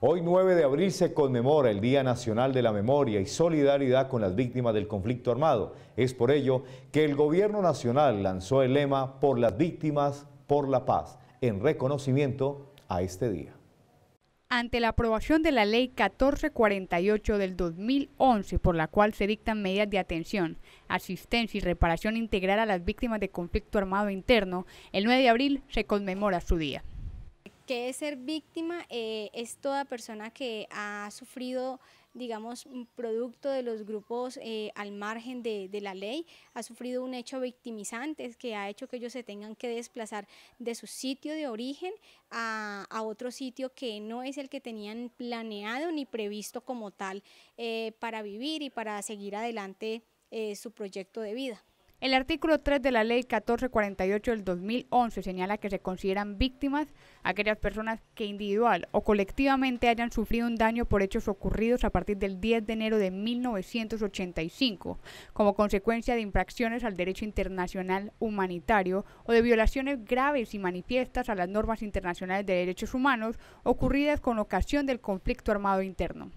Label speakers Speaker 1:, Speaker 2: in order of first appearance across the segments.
Speaker 1: Hoy 9 de abril se conmemora el Día Nacional de la Memoria y Solidaridad con las Víctimas del Conflicto Armado. Es por ello que el Gobierno Nacional lanzó el lema Por las Víctimas, por la Paz, en reconocimiento a este día.
Speaker 2: Ante la aprobación de la Ley 1448 del 2011, por la cual se dictan medidas de atención, asistencia y reparación integral a las víctimas de conflicto armado interno, el 9 de abril se conmemora su día
Speaker 3: que es ser víctima? Eh, es toda persona que ha sufrido digamos, un producto de los grupos eh, al margen de, la ley, ha sufrido un hecho victimizante que ha hecho que ellos se tengan que desplazar de su sitio de origen a, otro sitio que no es el que tenían planeado ni previsto como tal eh, para vivir y para seguir adelante su proyecto de vida.
Speaker 2: El artículo 3 de la Ley 1448 del 2011 señala que se consideran víctimas aquellas personas que individual o colectivamente hayan sufrido un daño por hechos ocurridos a partir del 10 de enero de 1985 como consecuencia de infracciones al derecho internacional humanitario o de violaciones graves y manifiestas a las normas internacionales de derechos humanos ocurridas con ocasión del conflicto armado interno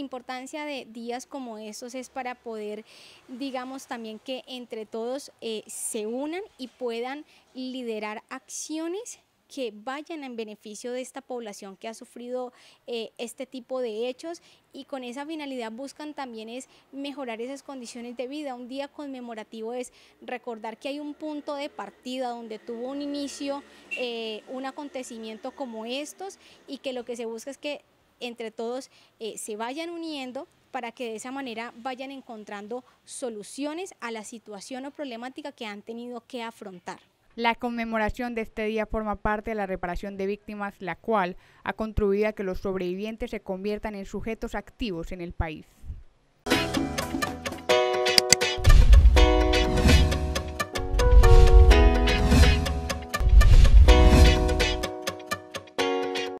Speaker 3: importancia de días como estos es para poder, digamos, también que entre todos eh, se unan y puedan liderar acciones que vayan en beneficio de esta población que ha sufrido eh, este tipo de hechos y con esa finalidad buscan también es mejorar esas condiciones de vida. Un día conmemorativo es recordar que hay un punto de partida donde tuvo un inicio eh, un acontecimiento como estos y que lo que se busca es que entre todos eh, se vayan uniendo para que de esa manera vayan encontrando soluciones a la situación o problemática que han tenido que afrontar.
Speaker 2: La conmemoración de este día forma parte de la reparación de víctimas, la cual ha contribuido a que los sobrevivientes se conviertan en sujetos activos en el país.